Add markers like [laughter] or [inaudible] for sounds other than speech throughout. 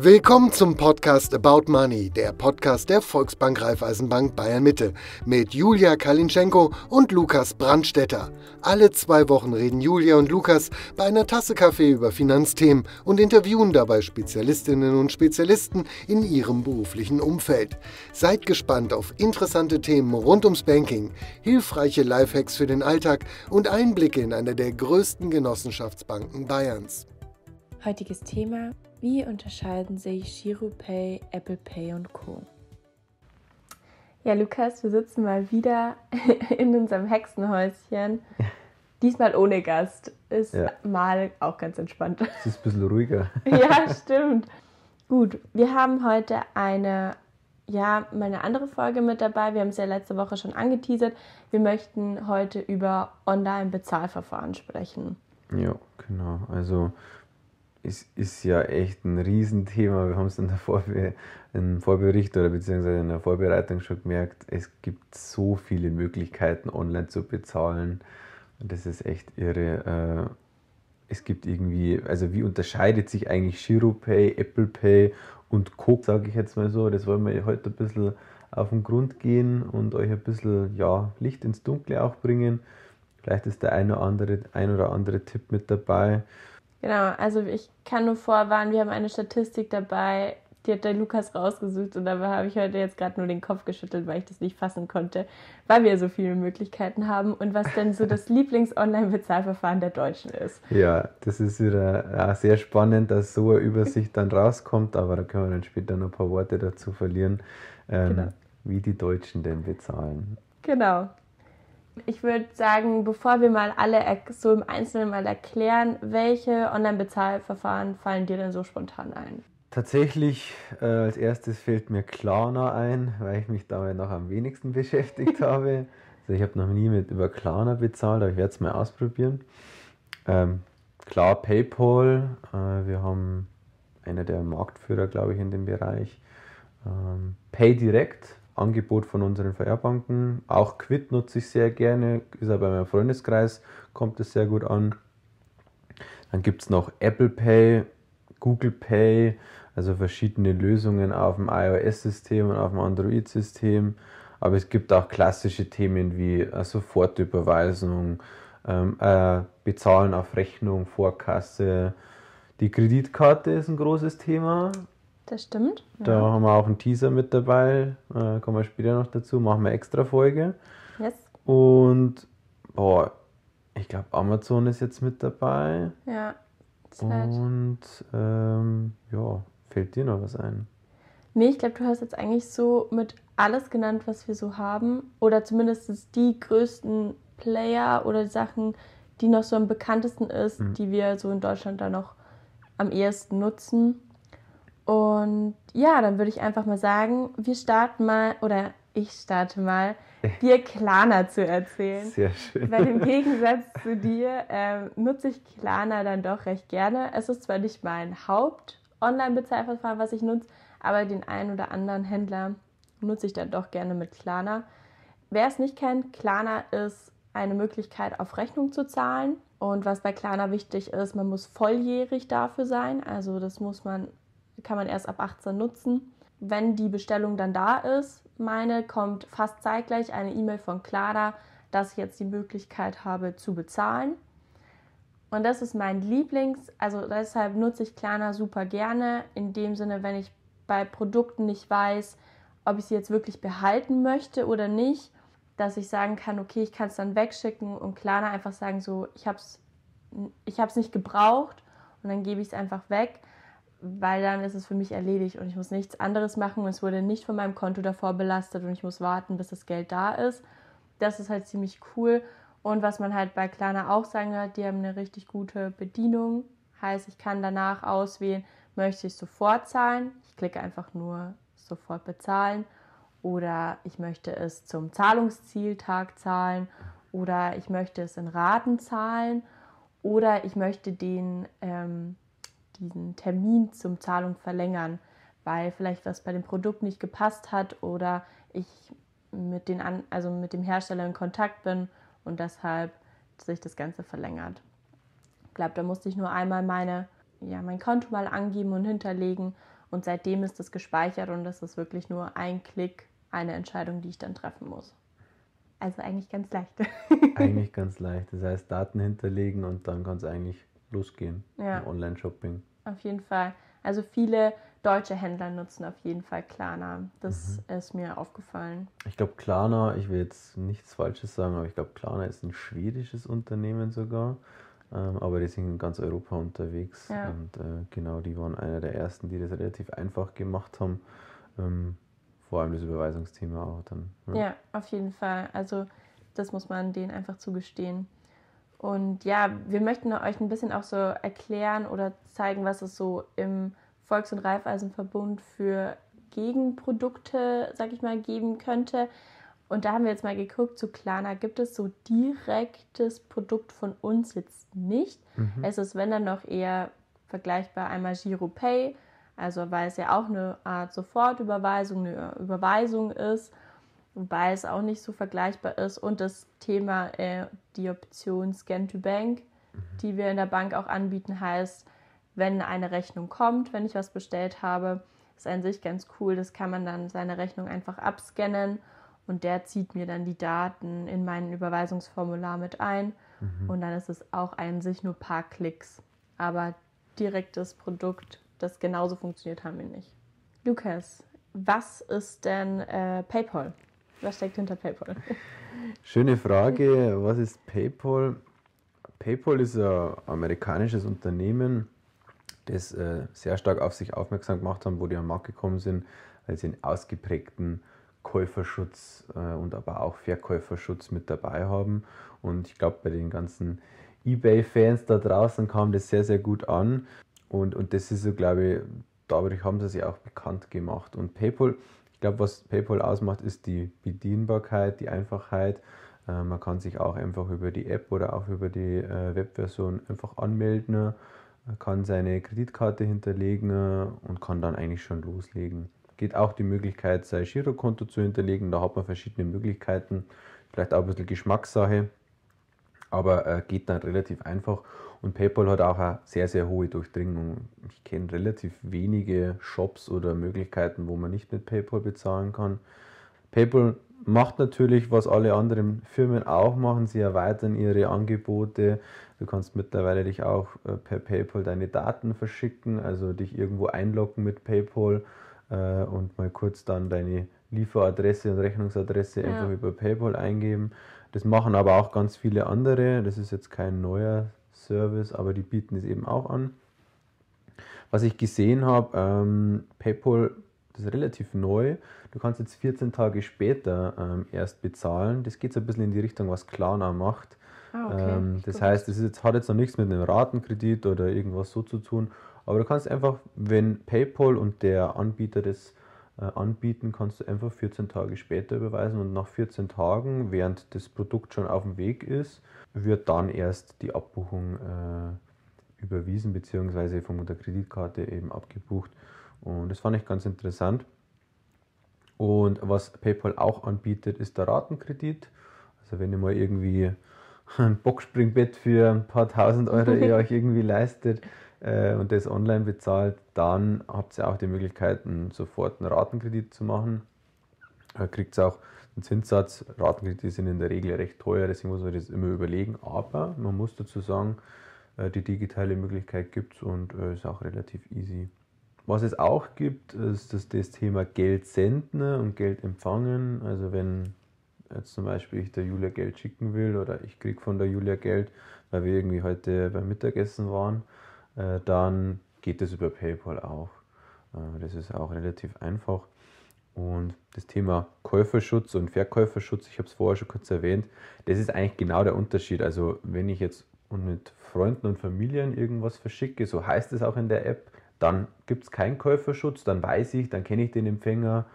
Willkommen zum Podcast About Money, der Podcast der Volksbank Raiffeisenbank Bayern Mitte mit Julia Kalinschenko und Lukas Brandstetter. Alle zwei Wochen reden Julia und Lukas bei einer Tasse Kaffee über Finanzthemen und interviewen dabei Spezialistinnen und Spezialisten in ihrem beruflichen Umfeld. Seid gespannt auf interessante Themen rund ums Banking, hilfreiche Lifehacks für den Alltag und Einblicke in eine der größten Genossenschaftsbanken Bayerns. Heutiges Thema wie unterscheiden sich Girupay, Apple Pay und Co? Ja, Lukas, wir sitzen mal wieder [laughs] in unserem Hexenhäuschen. [laughs] Diesmal ohne Gast. Ist ja. mal auch ganz entspannt. Es ist ein bisschen ruhiger. [laughs] ja, stimmt. Gut, wir haben heute eine, ja, mal eine andere Folge mit dabei. Wir haben es ja letzte Woche schon angeteasert. Wir möchten heute über Online-Bezahlverfahren sprechen. Ja, genau. Also ist, ist ja echt ein Riesenthema. Wir haben es in der Vorbe im Vorbericht oder beziehungsweise in der Vorbereitung schon gemerkt, es gibt so viele Möglichkeiten, online zu bezahlen. Das ist echt irre. Äh, es gibt irgendwie, also wie unterscheidet sich eigentlich GiroPay, Apple Pay und Co, sage ich jetzt mal so. Das wollen wir heute ein bisschen auf den Grund gehen und euch ein bisschen ja, Licht ins Dunkle auch bringen. Vielleicht ist der eine oder andere, ein oder andere Tipp mit dabei. Genau, also ich kann nur vorwarnen, wir haben eine Statistik dabei, die hat der Lukas rausgesucht und dabei habe ich heute jetzt gerade nur den Kopf geschüttelt, weil ich das nicht fassen konnte, weil wir so viele Möglichkeiten haben und was denn so das [laughs] Lieblings-Online-Bezahlverfahren der Deutschen ist. Ja, das ist wieder äh, sehr spannend, dass so eine Übersicht dann rauskommt, aber da können wir dann später noch ein paar Worte dazu verlieren, ähm, genau. wie die Deutschen denn bezahlen. Genau, ich würde sagen, bevor wir mal alle so im Einzelnen mal erklären, welche Online-Bezahlverfahren fallen dir denn so spontan ein? Tatsächlich, äh, als erstes fällt mir Klarna ein, weil ich mich damit noch am wenigsten [laughs] beschäftigt habe. Also ich habe noch nie mit über Klarna bezahlt, aber ich werde es mal ausprobieren. Ähm, klar, PayPal, äh, wir haben einer der Marktführer, glaube ich, in dem Bereich. Ähm, PayDirect Angebot von unseren VR-Banken. Auch Quid nutze ich sehr gerne, ist aber bei meinem Freundeskreis, kommt es sehr gut an. Dann gibt es noch Apple Pay, Google Pay, also verschiedene Lösungen auf dem iOS-System und auf dem Android-System. Aber es gibt auch klassische Themen wie äh, Sofortüberweisung, ähm, äh, Bezahlen auf Rechnung, Vorkasse. Die Kreditkarte ist ein großes Thema. Das stimmt. Da haben wir auch einen Teaser mit dabei. Äh, kommen wir später noch dazu. Machen wir extra Folge. Yes. Und boah, ich glaube, Amazon ist jetzt mit dabei. Ja. Halt Und ähm, ja, fällt dir noch was ein? Nee, ich glaube, du hast jetzt eigentlich so mit alles genannt, was wir so haben. Oder zumindest die größten Player oder die Sachen, die noch so am bekanntesten ist, mhm. die wir so in Deutschland da noch am ehesten nutzen. Und ja, dann würde ich einfach mal sagen, wir starten mal oder ich starte mal, [laughs] dir Klana zu erzählen. Sehr schön. Weil im Gegensatz zu dir ähm, nutze ich Klana dann doch recht gerne. Es ist zwar nicht mein Haupt-Online-Bezahlverfahren, was ich nutze, aber den einen oder anderen Händler nutze ich dann doch gerne mit Klana. Wer es nicht kennt, Klana ist eine Möglichkeit, auf Rechnung zu zahlen. Und was bei Klana wichtig ist, man muss volljährig dafür sein. Also das muss man kann man erst ab 18 nutzen. Wenn die Bestellung dann da ist, meine, kommt fast zeitgleich eine E-Mail von Clara, dass ich jetzt die Möglichkeit habe zu bezahlen. Und das ist mein Lieblings, also deshalb nutze ich Klarna super gerne. In dem Sinne, wenn ich bei Produkten nicht weiß, ob ich sie jetzt wirklich behalten möchte oder nicht, dass ich sagen kann, okay, ich kann es dann wegschicken und Klarna einfach sagen, so, ich habe es ich hab's nicht gebraucht und dann gebe ich es einfach weg weil dann ist es für mich erledigt und ich muss nichts anderes machen es wurde nicht von meinem Konto davor belastet und ich muss warten, bis das Geld da ist. Das ist halt ziemlich cool. Und was man halt bei Klarna auch sagen hört, die haben eine richtig gute Bedienung. Heißt, ich kann danach auswählen, möchte ich sofort zahlen. Ich klicke einfach nur sofort bezahlen. Oder ich möchte es zum Zahlungszieltag zahlen. Oder ich möchte es in Raten zahlen. Oder ich möchte den ähm, diesen Termin zum Zahlung verlängern, weil vielleicht was bei dem Produkt nicht gepasst hat oder ich mit, den An also mit dem Hersteller in Kontakt bin und deshalb sich das Ganze verlängert. Ich glaube, da musste ich nur einmal meine, ja, mein Konto mal angeben und hinterlegen und seitdem ist das gespeichert und das ist wirklich nur ein Klick, eine Entscheidung, die ich dann treffen muss. Also eigentlich ganz leicht. [laughs] eigentlich ganz leicht. Das heißt, Daten hinterlegen und dann kann es eigentlich losgehen. Ja. Online-Shopping auf jeden Fall. Also viele deutsche Händler nutzen auf jeden Fall Klarna. Das mhm. ist mir aufgefallen. Ich glaube, Klarna, ich will jetzt nichts Falsches sagen, aber ich glaube, Klarna ist ein schwedisches Unternehmen sogar. Ähm, aber die sind in ganz Europa unterwegs. Ja. Und äh, genau, die waren einer der ersten, die das relativ einfach gemacht haben. Ähm, vor allem das Überweisungsthema auch dann. Ja. Ne? ja, auf jeden Fall. Also das muss man denen einfach zugestehen. Und ja, wir möchten euch ein bisschen auch so erklären oder zeigen, was es so im Volks- und Raiffeisenverbund für Gegenprodukte, sag ich mal, geben könnte. Und da haben wir jetzt mal geguckt, zu Klana gibt es so direktes Produkt von uns jetzt nicht. Mhm. Es ist, wenn dann noch eher vergleichbar einmal GiroPay, also weil es ja auch eine Art Sofortüberweisung, eine Überweisung ist wobei es auch nicht so vergleichbar ist. Und das Thema äh, die Option Scan to Bank, mhm. die wir in der Bank auch anbieten, heißt, wenn eine Rechnung kommt, wenn ich was bestellt habe, ist an sich ganz cool. Das kann man dann seine Rechnung einfach abscannen und der zieht mir dann die Daten in mein Überweisungsformular mit ein. Mhm. Und dann ist es auch an sich nur ein paar Klicks. Aber direktes Produkt, das genauso funktioniert, haben wir nicht. Lukas, was ist denn äh, PayPal? Was steckt hinter PayPal? Schöne Frage. Was ist PayPal? PayPal ist ein amerikanisches Unternehmen, das äh, sehr stark auf sich aufmerksam gemacht haben, wo die am Markt gekommen sind, weil sie einen ausgeprägten Käuferschutz äh, und aber auch Verkäuferschutz mit dabei haben. Und ich glaube, bei den ganzen eBay-Fans da draußen kam das sehr, sehr gut an. Und, und das ist so, glaube ich, dadurch haben sie sich auch bekannt gemacht. Und PayPal ich glaube, was PayPal ausmacht, ist die Bedienbarkeit, die Einfachheit. Äh, man kann sich auch einfach über die App oder auch über die äh, Webversion einfach anmelden, man äh, kann seine Kreditkarte hinterlegen äh, und kann dann eigentlich schon loslegen. Geht auch die Möglichkeit, sein Girokonto zu hinterlegen. Da hat man verschiedene Möglichkeiten. Vielleicht auch ein bisschen Geschmackssache, aber äh, geht dann relativ einfach. Und PayPal hat auch eine sehr, sehr hohe Durchdringung. Ich kenne relativ wenige Shops oder Möglichkeiten, wo man nicht mit PayPal bezahlen kann. PayPal macht natürlich, was alle anderen Firmen auch machen. Sie erweitern ihre Angebote. Du kannst mittlerweile dich auch äh, per PayPal deine Daten verschicken, also dich irgendwo einloggen mit PayPal äh, und mal kurz dann deine Lieferadresse und Rechnungsadresse ja. einfach über PayPal eingeben. Das machen aber auch ganz viele andere. Das ist jetzt kein neuer Service, aber die bieten es eben auch an. Was ich gesehen habe, ähm, PayPal das ist relativ neu. Du kannst jetzt 14 Tage später ähm, erst bezahlen. Das geht so ein bisschen in die Richtung, was Klarna macht. Ah, okay. ähm, das heißt, es jetzt, hat jetzt noch nichts mit einem Ratenkredit oder irgendwas so zu tun. Aber du kannst einfach, wenn PayPal und der Anbieter das äh, anbieten, kannst du einfach 14 Tage später überweisen und nach 14 Tagen, während das Produkt schon auf dem Weg ist, wird dann erst die Abbuchung äh, überwiesen bzw. von der Kreditkarte eben abgebucht. Und das fand ich ganz interessant. Und was PayPal auch anbietet, ist der Ratenkredit. Also wenn ihr mal irgendwie ein Boxspringbett für ein paar tausend Euro [laughs] ihr euch irgendwie leistet, äh, und das online bezahlt, dann habt ihr auch die Möglichkeit, sofort einen Ratenkredit zu machen. Kriegt ihr auch einen Zinssatz. Ratenkredite sind in der Regel recht teuer, deswegen muss man das immer überlegen. Aber man muss dazu sagen, äh, die digitale Möglichkeit gibt es und äh, ist auch relativ easy. Was es auch gibt, ist das, das Thema Geld senden und Geld empfangen. Also wenn jetzt zum Beispiel ich der Julia Geld schicken will oder ich kriege von der Julia Geld, weil wir irgendwie heute beim Mittagessen waren, äh, dann geht das über PayPal auch. Äh, das ist auch relativ einfach. Und das Thema Käuferschutz und Verkäuferschutz, ich habe es vorher schon kurz erwähnt, das ist eigentlich genau der Unterschied. Also wenn ich jetzt mit Freunden und Familien irgendwas verschicke, so heißt es auch in der App, dann gibt es keinen Käuferschutz, dann weiß ich, dann kenne ich den Empfänger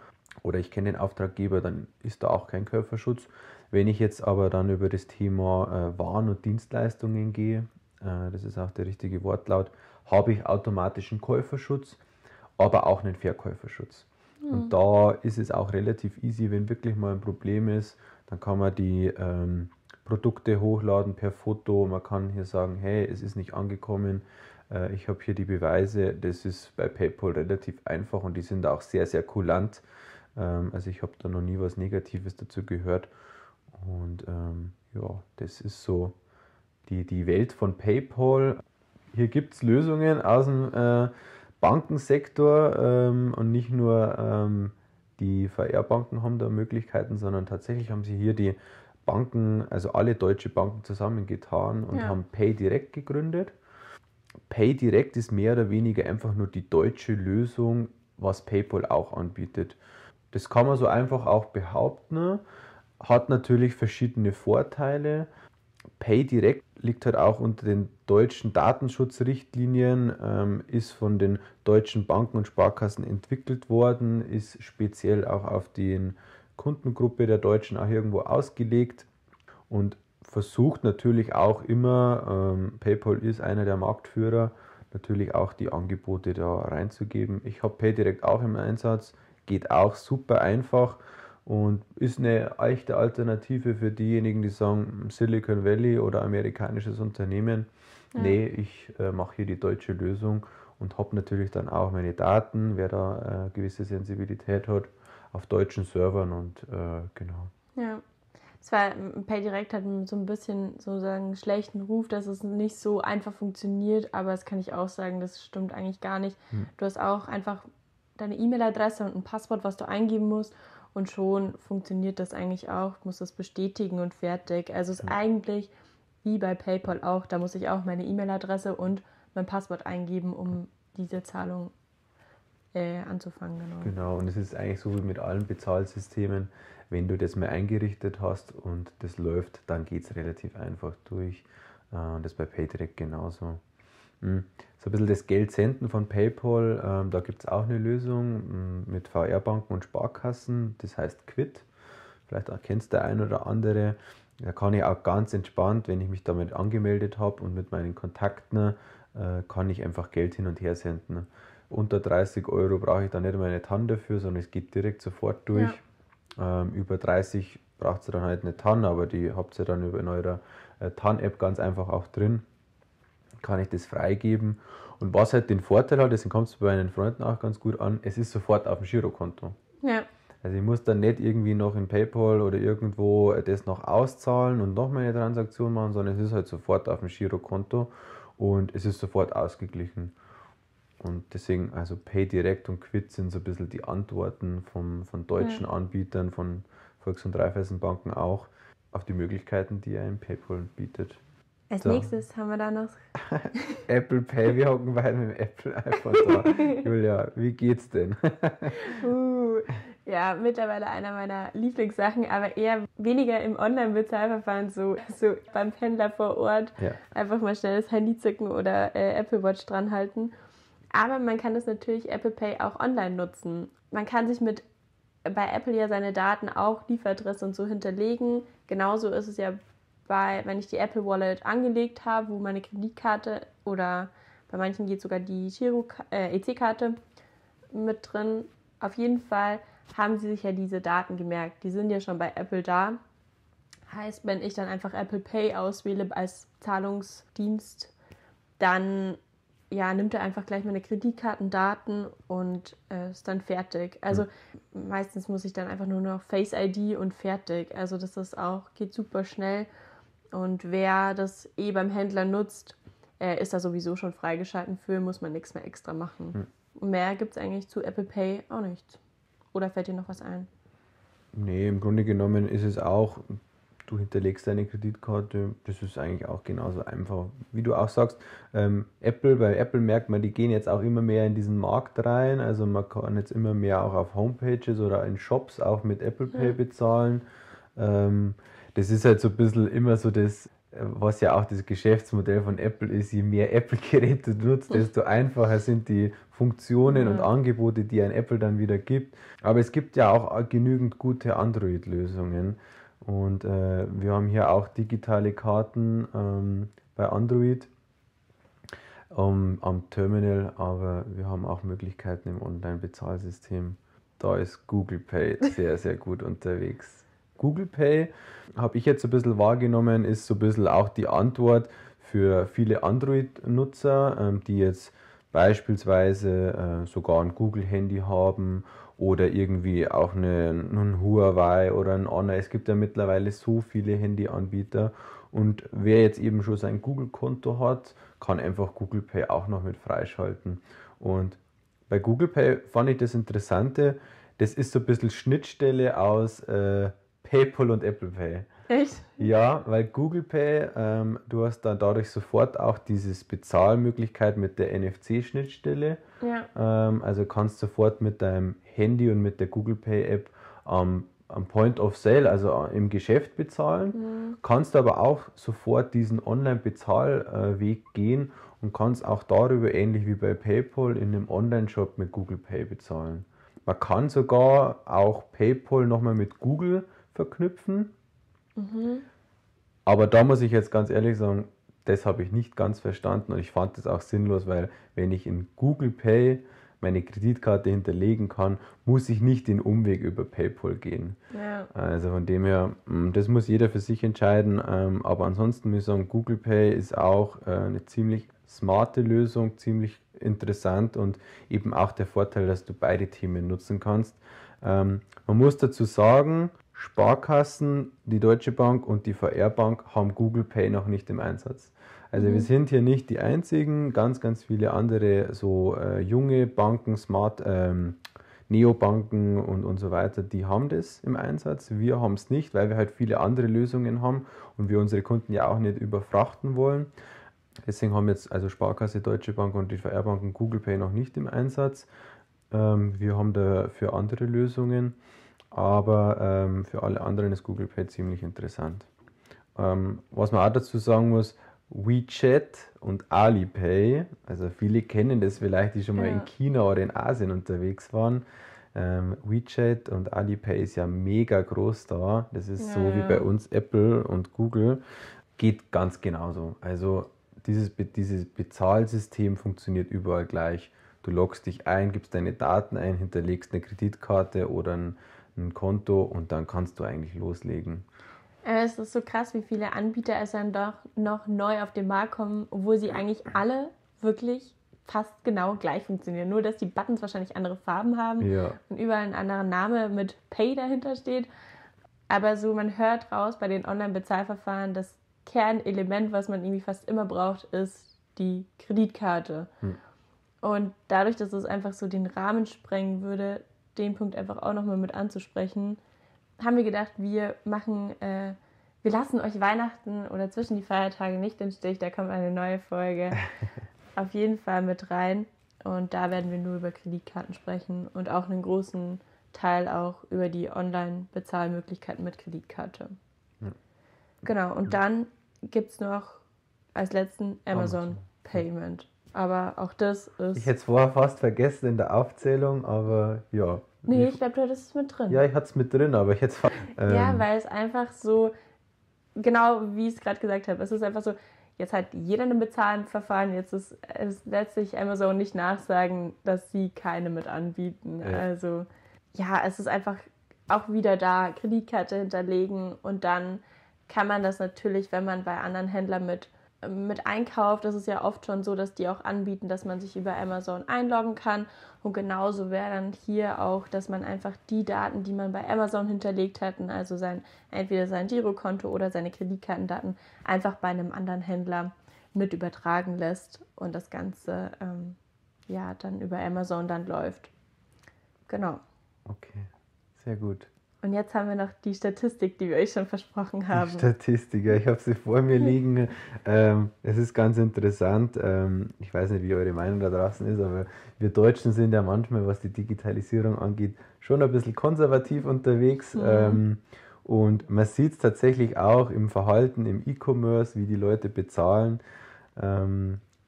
oder ich kenne den Auftraggeber, dann ist da auch kein Käuferschutz. Wenn ich jetzt aber dann über das Thema äh, Waren und Dienstleistungen gehe, äh, das ist auch der richtige Wortlaut, habe ich automatischen Käuferschutz, aber auch einen Verkäuferschutz. Mhm. Und hm. da ist es auch relativ easy, wenn wirklich mal ein Problem ist, dann kann man die ähm, Produkte hochladen per Foto, man kann hier sagen, hey, es ist nicht angekommen, äh, ich habe hier die Beweise, das ist bei PayPal relativ einfach und die sind auch sehr, sehr kulant. Ähm, also ich habe da noch nie was Negatives dazu gehört und ähm, ja, das ist so die, die Welt von PayPal. Hier gibt es Lösungen aus dem äh, Bankensektor ähm, und nicht nur ähm, die VR-Banken haben da Möglichkeiten, sondern tatsächlich haben sie hier die Banken, also alle deutsche Banken zusammengetan und ja. haben PayDirect gegründet. PayDirect ist mehr oder weniger einfach nur die deutsche Lösung, was PayPal auch anbietet. Das kann man so einfach auch behaupten, hat natürlich verschiedene Vorteile. PayDirect liegt halt auch unter den deutschen Datenschutzrichtlinien, ähm, ist von den deutschen Banken und Sparkassen entwickelt worden, ist speziell auch auf die Kundengruppe der Deutschen auch irgendwo ausgelegt und versucht natürlich auch immer, ähm, PayPal ist einer der Marktführer, natürlich auch die Angebote da reinzugeben. Ich habe PayDirect auch im Einsatz, geht auch super einfach und ist eine echte Alternative für diejenigen, die sagen, Silicon Valley oder amerikanisches Unternehmen. Ja. Nee, ich äh, mache hier die deutsche Lösung und habe natürlich dann auch meine Daten, wer da äh, gewisse Sensibilität hat, auf deutschen Servern und äh, genau. Ja. Zwar ähm, PayDirect hat so ein bisschen sozusagen einen schlechten Ruf, dass es nicht so einfach funktioniert, aber das kann ich auch sagen, das stimmt eigentlich gar nicht. Hm. Du hast auch einfach deine E-Mail-Adresse und ein Passwort, was du eingeben musst und schon funktioniert das eigentlich auch, muss das bestätigen und fertig. Also es ist hm. eigentlich wie bei PayPal auch, da muss ich auch meine E-Mail-Adresse und mein Passwort eingeben, um diese Zahlung äh, anzufangen. Genau. genau, und es ist eigentlich so wie mit allen Bezahlsystemen, wenn du das mal eingerichtet hast und das läuft, dann geht es relativ einfach durch. Äh, das bei PayDirect genauso. Mhm. So ein bisschen das Geld senden von PayPal, ähm, da gibt es auch eine Lösung mm, mit VR-Banken und Sparkassen, das heißt Quid. Vielleicht kennst der ein oder andere. Da kann ich auch ganz entspannt, wenn ich mich damit angemeldet habe und mit meinen Kontakten, äh, kann ich einfach Geld hin und her senden. Unter 30 Euro brauche ich da nicht meine TAN dafür, sondern es geht direkt sofort durch. Ja. Ähm, über 30 braucht ihr dann halt eine TAN, aber die habt ihr dann über in eurer äh, TAN-App ganz einfach auch drin kann ich das freigeben. Und was halt den Vorteil hat, deswegen kommt es bei meinen Freunden auch ganz gut an, es ist sofort auf dem Girokonto. Ja. Also ich muss dann nicht irgendwie noch in PayPal oder irgendwo das noch auszahlen und noch eine Transaktion machen, sondern es ist halt sofort auf dem Girokonto und es ist sofort ausgeglichen. Und deswegen, also Pay Direct und Quid sind so ein bisschen die Antworten vom, von deutschen ja. Anbietern, von Volks- und Raiffeisenbanken auch, auf die Möglichkeiten, die er in PayPal bietet. Als so. nächstes haben wir da noch [laughs] Apple Pay. Wir hocken beide mit dem Apple iPhone da. [laughs] Julia, wie geht's denn? uh, ja, mittlerweile einer meiner Lieblingssachen, aber eher weniger im Online-Bezahlverfahren, so, so beim Pendler vor Ort. Ja. Einfach mal schnell das Handy zücken oder äh, Apple Watch dran halten. Aber man kann das natürlich Apple Pay auch online nutzen. Man kann sich mit bei Apple ja seine Daten auch Lieferadresse und so hinterlegen. Genauso ist es ja weil wenn ich die Apple Wallet angelegt habe, wo meine Kreditkarte oder bei manchen geht sogar die Giro, äh, EC-Karte mit drin. Auf jeden Fall haben sie sich ja diese Daten gemerkt. Die sind ja schon bei Apple da. Heißt, wenn ich dann einfach Apple Pay auswähle als Zahlungsdienst, dann ja, nimmt er einfach gleich meine Kreditkartendaten und äh, ist dann fertig. Also meistens muss ich dann einfach nur noch Face ID und fertig. Also das ist auch, geht super schnell und wer das eh beim Händler nutzt, äh, ist da sowieso schon freigeschalten für, muss man nichts mehr extra machen. Hm. Mehr gibt es eigentlich zu Apple Pay auch nicht. Oder fällt dir noch was ein? Nee, im Grunde genommen ist es auch, du hinterlegst deine Kreditkarte, das ist eigentlich auch genauso einfach. Wie du auch sagst, ähm, Apple, bei Apple merkt man, die gehen jetzt auch immer mehr in diesen Markt rein. Also man kann jetzt immer mehr auch auf Homepages oder in Shops auch mit Apple Pay hm. bezahlen. Ähm, das ist halt so ein bisschen immer so das, äh, was ja auch das Geschäftsmodell von Apple ist, je mehr Apple-Geräte du nutzt, hm. desto einfacher sind die Funktionen ja. und Angebote, die ein Apple dann wieder gibt. Aber es gibt ja auch äh, genügend gute Android-Lösungen. Und äh, wir haben hier auch digitale Karten ähm, bei Android um, am Terminal, aber wir haben auch Möglichkeiten im Online-Bezahlsystem. Da ist Google Pay sehr, sehr gut unterwegs. Google Pay, habe ich jetzt ein bisschen wahrgenommen, ist so ein bisschen auch die Antwort für viele Android-Nutzer, ähm, die jetzt beispielsweise äh, sogar ein Google-Handy haben oder irgendwie auch eine, einen Huawei oder ein Honor. Es gibt ja mittlerweile so viele Handyanbieter und wer jetzt eben schon sein Google-Konto hat, kann einfach Google Pay auch noch mit freischalten. Und bei Google Pay fand ich das Interessante, das ist so ein bisschen Schnittstelle aus äh, PayPal und Apple Pay. Echt? Ja, weil Google Pay, ähm, du hast dann dadurch sofort auch diese Bezahlmöglichkeit mit der NFC-Schnittstelle. Ja. Ähm, also kannst sofort mit deinem Handy und mit der Google Pay App am, am Point of Sale, also äh, im Geschäft bezahlen. Mhm. Kannst aber auch sofort diesen Online-Bezahlweg äh, gehen und kannst auch darüber, ähnlich wie bei PayPal, in einem Online-Shop mit Google Pay bezahlen. Man kann sogar auch PayPal nochmal mit Google verknüpfen. Mhm. Aber da muss ich jetzt ganz ehrlich sagen, das habe ich nicht ganz verstanden und ich fand das auch sinnlos, weil wenn ich in Google Pay meine Kreditkarte hinterlegen kann, muss ich nicht den Umweg über PayPal gehen. Ja. Also von dem her, mm, das muss jeder für sich entscheiden. Ähm, aber ansonsten muss ich sagen, Google Pay ist auch äh, eine ziemlich smarte Lösung, ziemlich interessant und eben auch der Vorteil, dass du beide Themen nutzen kannst. Ähm, man muss dazu sagen, Sparkassen, die Deutsche Bank und die VR Bank haben Google Pay noch nicht im Einsatz. Also mhm. wir sind hier nicht die einzigen, ganz, ganz viele andere so äh, junge Banken, Smart, ähm, Neobanken und, und so weiter, die haben das im Einsatz. Wir haben es nicht, weil wir halt viele andere Lösungen haben und wir unsere Kunden ja auch nicht überfrachten wollen. Deswegen haben jetzt also Sparkasse, Deutsche Bank und die VR-Banken Google Pay noch nicht im Einsatz. Ähm, wir haben dafür andere Lösungen aber ähm, für alle anderen ist Google Pay ziemlich interessant. Ähm, was man auch dazu sagen muss, WeChat und Alipay, also viele kennen das vielleicht, die schon mal ja. in China oder in Asien unterwegs waren. Ähm, WeChat und Alipay ist ja mega groß da. Das ist ja, so ja. wie bei uns Apple und Google. Geht ganz genauso. Also dieses, dieses Bezahlsystem funktioniert überall gleich. Du loggst dich ein, gibst deine Daten ein, hinterlegst eine Kreditkarte oder ein ein Konto und dann kannst du eigentlich loslegen. Äh, es ist so krass, wie viele Anbieter es dann doch noch neu auf den Markt kommen, obwohl sie eigentlich alle wirklich fast genau gleich funktionieren. Nur, dass die Buttons wahrscheinlich andere Farben haben ja. und überall ein anderer Name mit Pay dahinter steht. Aber so, man hört raus bei den Online-Bezahlverfahren, das Kernelement, was man irgendwie fast immer braucht, ist die Kreditkarte. Hm. Und dadurch, dass es einfach so den Rahmen sprengen würde, den Punkt einfach auch nochmal mit anzusprechen, haben wir gedacht, wir machen, äh, wir lassen euch Weihnachten oder zwischen die Feiertage nicht im Stich, da kommt eine neue Folge [laughs] auf jeden Fall mit rein. Und da werden wir nur über Kreditkarten sprechen und auch einen großen Teil auch über die Online-Bezahlmöglichkeiten mit Kreditkarte. Hm. Genau, und dann gibt es noch als letzten Amazon, Amazon. Payment. Aber auch das ist. Ich hätte es vorher fast vergessen in der Aufzählung, aber ja. Nee, ich glaube, du hattest es mit drin. Ja, ich hatte es mit drin, aber ich hätte es. [laughs] Ähm, ja, weil es einfach so, genau wie ich es gerade gesagt habe, es ist einfach so, jetzt hat jeder ein Bezahlverfahren, jetzt ist es letztlich Amazon nicht nachsagen, dass sie keine mit anbieten. Ja. Also ja, es ist einfach auch wieder da, Kreditkarte hinterlegen und dann kann man das natürlich, wenn man bei anderen Händlern mit mit Einkauf, das ist ja oft schon so, dass die auch anbieten, dass man sich über Amazon einloggen kann. Und genauso wäre dann hier auch, dass man einfach die Daten, die man bei Amazon hinterlegt hat, also sein, entweder sein Girokonto oder seine Kreditkartendaten, einfach bei einem anderen Händler mit übertragen lässt und das Ganze ähm, ja dann über Amazon dann läuft. Genau. Okay, sehr gut. Und jetzt haben wir noch die Statistik, die wir euch schon versprochen haben. Die Statistik, ja, ich habe sie vor mir [laughs] liegen. ähm, es ist ganz interessant. Ähm, ich weiß nicht, wie eure Meinung da draußen ist, aber wir Deutschen sind ja manchmal, was die Digitalisierung angeht, schon ein bisschen konservativ unterwegs. Mhm. Ähm, und man sieht es tatsächlich auch im Verhalten, im E-Commerce, wie die Leute bezahlen.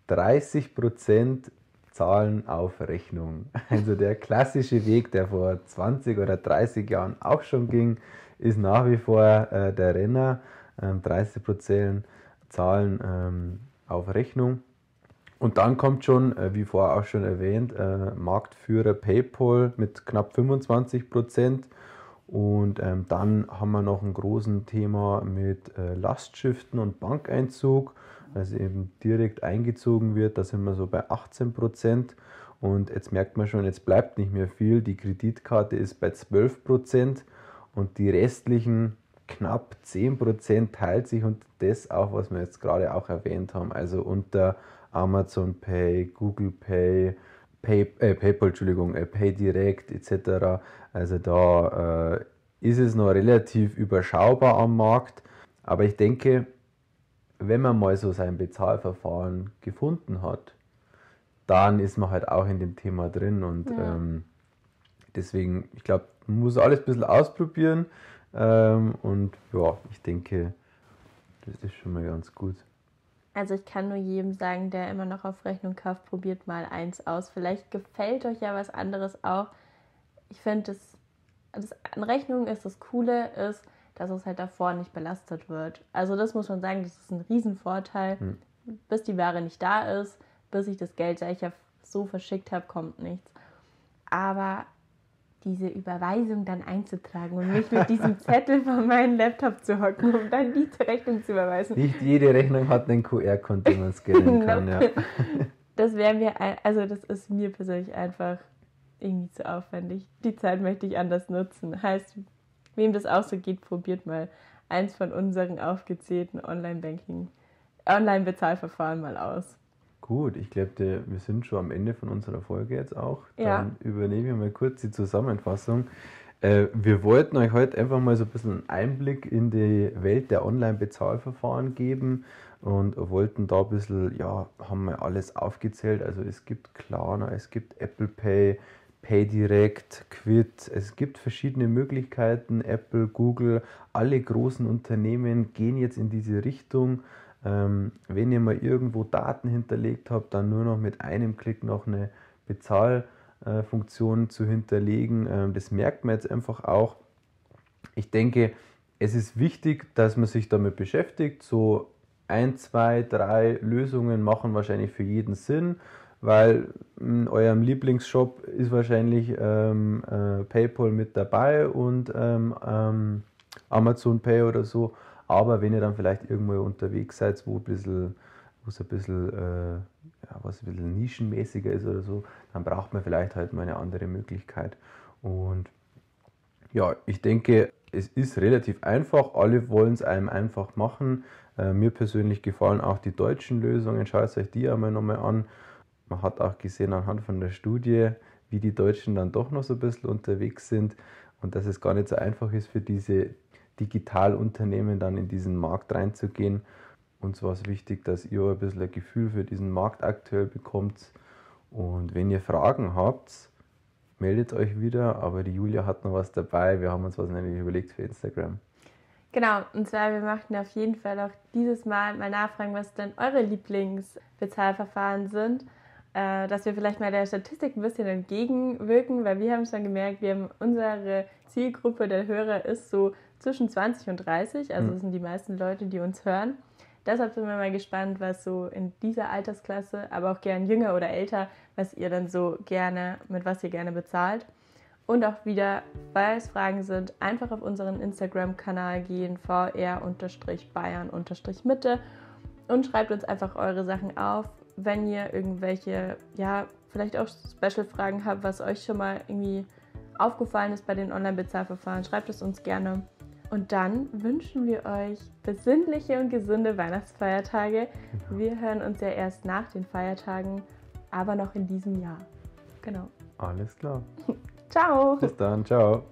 30 ähm, Prozent Zahlen auf Rechnung. [laughs] Also der klassische Weg, der vor 20 oder 30 Jahren auch schon ging, ist nach wie vor äh, der Renner. Ähm, 30 Zahlen ähm, auf Rechnung. Und dann kommt schon, äh, wie vorher auch schon erwähnt, äh, Marktführer PayPal mit knapp 25 Und ähm, dann haben wir noch ein großes Thema mit äh, Lastschriften und Bankeinzug also eben direkt eingezogen wird. Da sind wir so bei 18 Prozent. Und jetzt merkt man schon, jetzt bleibt nicht mehr viel. Die Kreditkarte ist bei 12 Prozent und die restlichen knapp 10 Prozent teilt sich und das auch, was wir jetzt gerade auch erwähnt haben. Also unter Amazon Pay, Google Pay, Pay äh, PayPal, Entschuldigung, äh, PayDirect etc. Also da äh, ist es noch relativ überschaubar am Markt. Aber ich denke, wenn man mal so sein Bezahlverfahren gefunden hat, dann ist man halt auch in dem Thema drin. Und ja. ähm, deswegen, ich glaube, man muss alles ein bisschen ausprobieren. Ähm, und ja, ich denke, das ist schon mal ganz gut. Also ich kann nur jedem sagen, der immer noch auf Rechnung kauft, probiert mal eins aus. Vielleicht gefällt euch ja was anderes auch. Ich finde, das, das an Rechnung ist das Coole, ist, dass es halt davor nicht belastet wird. Also das muss man sagen, das ist ein Riesenvorteil. Hm. Bis die Ware nicht da ist, bis ich das Geld, das ich ja so verschickt habe, kommt nichts. Aber diese Überweisung dann einzutragen und mich mit diesem [laughs] Zettel von meinem Laptop zu hocken, um dann die Rechnung zu überweisen. Nicht jede Rechnung hat einen QR-Code, den man scannen [laughs] kann, ja. [laughs] Das wäre mir, also das ist mir persönlich einfach irgendwie zu aufwendig. Die Zeit möchte ich anders nutzen. Heißt, wem das auch so geht, probiert mal eins von unseren aufgezählten Online-Banking, Online-Bezahlverfahren mal aus. Gut, ich glaube, wir sind schon am Ende von unserer Folge jetzt auch. Dann ja. übernehme ich mal kurz die Zusammenfassung. Äh, wir wollten euch heute einfach mal so ein bisschen einen Einblick in die Welt der Online-Bezahlverfahren geben und wollten da ein bisschen, ja, haben wir alles aufgezählt. Also es gibt Klarna, es gibt Apple Pay, PayDirect, Quid. Es gibt verschiedene Möglichkeiten. Apple, Google, alle großen Unternehmen gehen jetzt in diese Richtung. Ähm, wenn ihr mal irgendwo Daten hinterlegt habt, dann nur noch mit einem Klick noch eine Bezahlfunktion äh, zu hinterlegen. Ähm, das merkt man jetzt einfach auch. Ich denke, es ist wichtig, dass man sich damit beschäftigt. So ein, zwei, drei Lösungen machen wahrscheinlich für jeden Sinn weil in hm, eurem Lieblingsshop ist wahrscheinlich ähm, äh, PayPal mit dabei und ähm, ähm, Amazon Pay oder so. Aber wenn ihr dann vielleicht irgendwo unterwegs seid, wo ein bisschen, wo es ein bisschen, äh, ja, was ein bisschen nischenmäßiger ist oder so, dann braucht man vielleicht halt mal eine andere Möglichkeit. Und ja, ich denke, es ist relativ einfach. Alle wollen es einem einfach machen. Äh, mir persönlich gefallen auch die deutschen Lösungen. Schaut euch die einmal nochmal an man hat auch gesehen anhand von der Studie, wie die Deutschen dann doch noch so ein bisschen unterwegs sind und dass es gar nicht so einfach ist für diese Digitalunternehmen dann in diesen Markt reinzugehen. Uns war es wichtig, dass ihr ein bisschen ein Gefühl für diesen Markt aktuell bekommt. Und wenn ihr Fragen habt, meldet euch wieder. Aber die Julia hat noch was dabei. Wir haben uns was nämlich überlegt für Instagram. Genau, und zwar, wir möchten auf jeden Fall auch dieses Mal mal nachfragen, was denn eure Lieblingsbezahlverfahren sind. Äh, dass wir vielleicht mal der Statistik ein bisschen entgegenwirken, weil wir haben schon gemerkt, wir haben unsere Zielgruppe der Hörer ist so zwischen 20 und 30, also das hm. sind die meisten Leute, die uns hören. Deshalb sind wir mal gespannt, was so in dieser Altersklasse, aber auch gern jünger oder älter, was ihr dann so gerne, mit was ihr gerne bezahlt. Und auch wieder, falls Fragen sind, einfach auf unseren Instagram-Kanal gehen, vr-bayern-mitte und schreibt uns einfach eure Sachen auf, wenn ihr irgendwelche, ja, vielleicht auch Special-Fragen habt, was euch schon mal irgendwie aufgefallen ist bei den Online-Bezahlverfahren, schreibt es uns gerne. Und dann wünschen wir euch besinnliche und gesunde Weihnachtsfeiertage. Genau. Wir hören uns ja erst nach den Feiertagen, aber noch in diesem Jahr. Genau. Alles klar. [laughs] ciao. Bis dann, ciao.